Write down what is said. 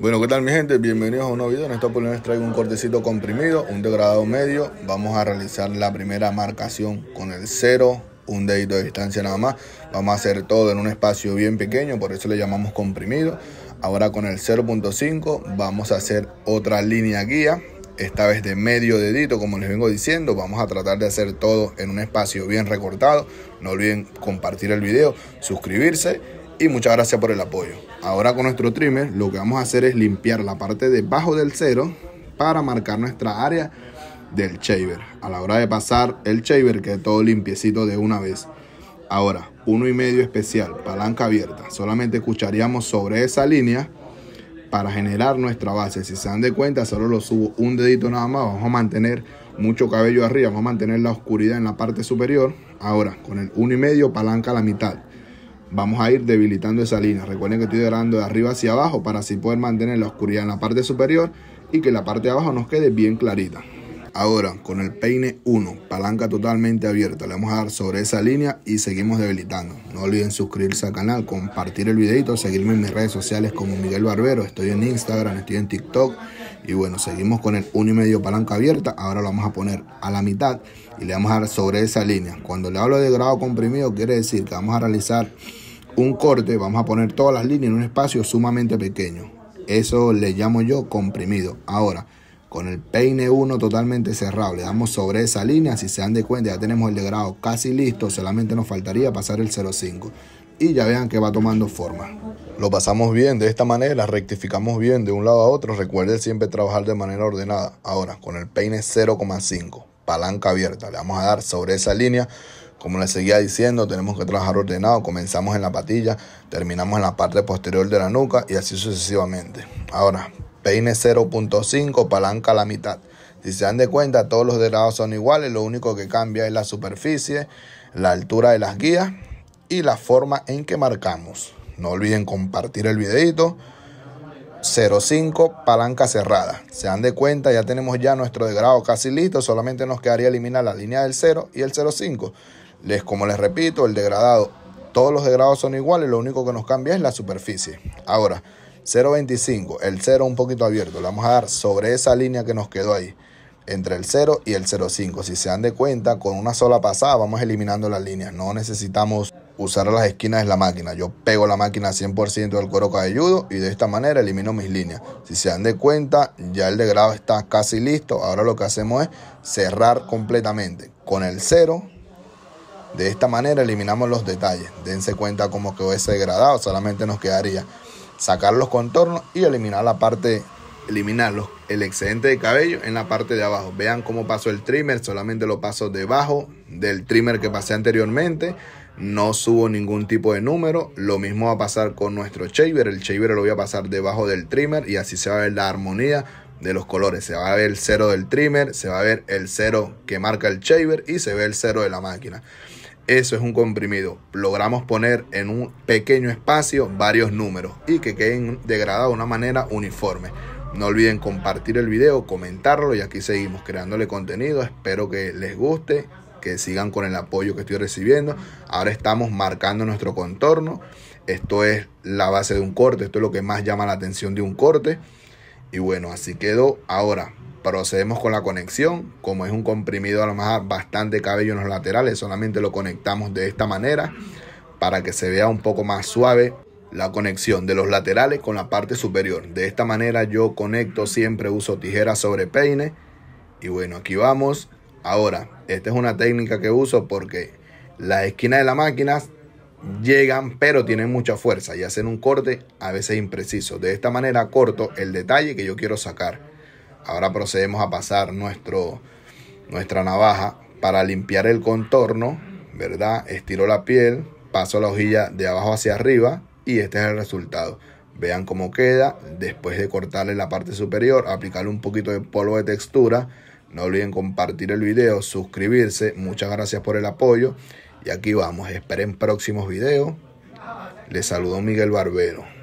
Bueno, ¿qué tal mi gente? Bienvenidos a un nuevo video. En esta oportunidad les traigo un cortecito comprimido, un degradado medio. Vamos a realizar la primera marcación con el 0, un dedito de distancia nada más. Vamos a hacer todo en un espacio bien pequeño, por eso le llamamos comprimido. Ahora con el 0.5 vamos a hacer otra línea guía, esta vez de medio dedito, como les vengo diciendo. Vamos a tratar de hacer todo en un espacio bien recortado. No olviden compartir el video, suscribirse y muchas gracias por el apoyo. Ahora con nuestro trimmer lo que vamos a hacer es limpiar la parte debajo del cero para marcar nuestra área del shaver. A la hora de pasar el shaver quede todo limpiecito de una vez. Ahora, uno y medio especial, palanca abierta. Solamente escucharíamos sobre esa línea para generar nuestra base. Si se dan de cuenta, solo lo subo un dedito nada más. Vamos a mantener mucho cabello arriba, vamos a mantener la oscuridad en la parte superior. Ahora, con el uno y medio, palanca a la mitad vamos a ir debilitando esa línea. Recuerden que estoy dorando de arriba hacia abajo para así poder mantener la oscuridad en la parte superior y que la parte de abajo nos quede bien clarita. Ahora, con el peine 1, palanca totalmente abierta, le vamos a dar sobre esa línea y seguimos debilitando. No olviden suscribirse al canal, compartir el videito, seguirme en mis redes sociales como Miguel Barbero. Estoy en Instagram, estoy en TikTok, y bueno, seguimos con el 1,5 palanca abierta. Ahora lo vamos a poner a la mitad y le vamos a dar sobre esa línea. Cuando le hablo de grado comprimido, quiere decir que vamos a realizar un corte, vamos a poner todas las líneas en un espacio sumamente pequeño. Eso le llamo yo comprimido. Ahora, con el peine 1 totalmente cerrado, le damos sobre esa línea. Si se dan de cuenta, ya tenemos el de grado casi listo. Solamente nos faltaría pasar el 0,5 y ya vean que va tomando forma. Lo pasamos bien de esta manera, rectificamos bien de un lado a otro. Recuerde siempre trabajar de manera ordenada. Ahora, con el peine 0,5, palanca abierta, le vamos a dar sobre esa línea. Como les seguía diciendo, tenemos que trabajar ordenado. Comenzamos en la patilla, terminamos en la parte posterior de la nuca y así sucesivamente. Ahora, peine 0.5, palanca a la mitad. Si se dan de cuenta, todos los lados son iguales. Lo único que cambia es la superficie, la altura de las guías y la forma en que marcamos. No olviden compartir el videito. 05 palanca cerrada. Se dan de cuenta, ya tenemos ya nuestro degrado casi listo, solamente nos quedaría eliminar la línea del 0 y el 05. Les, como les repito, el degradado, todos los degrados son iguales, lo único que nos cambia es la superficie. Ahora, 0.25, el 0 un poquito abierto, le vamos a dar sobre esa línea que nos quedó ahí, entre el 0 y el 0.5. Si se dan de cuenta, con una sola pasada vamos eliminando la línea no necesitamos usar las esquinas de la máquina. Yo pego la máquina 100% del cuero cabelludo y de esta manera elimino mis líneas. Si se dan de cuenta, ya el degrado está casi listo. Ahora lo que hacemos es cerrar completamente con el cero. De esta manera eliminamos los detalles. Dense cuenta cómo quedó ese degradado. Solamente nos quedaría sacar los contornos y eliminar la parte eliminar el excedente de cabello en la parte de abajo. Vean cómo pasó el trimmer, solamente lo paso debajo del trimmer que pasé anteriormente no subo ningún tipo de número. Lo mismo va a pasar con nuestro shaver. El shaver lo voy a pasar debajo del trimmer y así se va a ver la armonía de los colores. Se va a ver el cero del trimmer, se va a ver el cero que marca el shaver y se ve el cero de la máquina. Eso es un comprimido. Logramos poner en un pequeño espacio varios números y que queden degradados de una manera uniforme. No olviden compartir el video, comentarlo y aquí seguimos creándole contenido. Espero que les guste que sigan con el apoyo que estoy recibiendo. Ahora estamos marcando nuestro contorno. Esto es la base de un corte, esto es lo que más llama la atención de un corte. Y bueno, así quedó. Ahora procedemos con la conexión. Como es un comprimido, a lo mejor bastante cabello en los laterales, solamente lo conectamos de esta manera para que se vea un poco más suave la conexión de los laterales con la parte superior. De esta manera yo conecto, siempre uso tijera sobre peine. Y bueno, aquí vamos. Ahora esta es una técnica que uso porque las esquinas de las máquinas llegan pero tienen mucha fuerza y hacen un corte a veces impreciso. De esta manera corto el detalle que yo quiero sacar. Ahora procedemos a pasar nuestra navaja para limpiar el contorno, ¿verdad? Estiro la piel, paso la hojilla de abajo hacia arriba y este es el resultado. Vean cómo queda después de cortarle la parte superior, aplicarle un poquito de polvo de textura no olviden compartir el video, suscribirse. Muchas gracias por el apoyo. Y aquí vamos. Esperen próximos videos. Les saludo Miguel Barbero.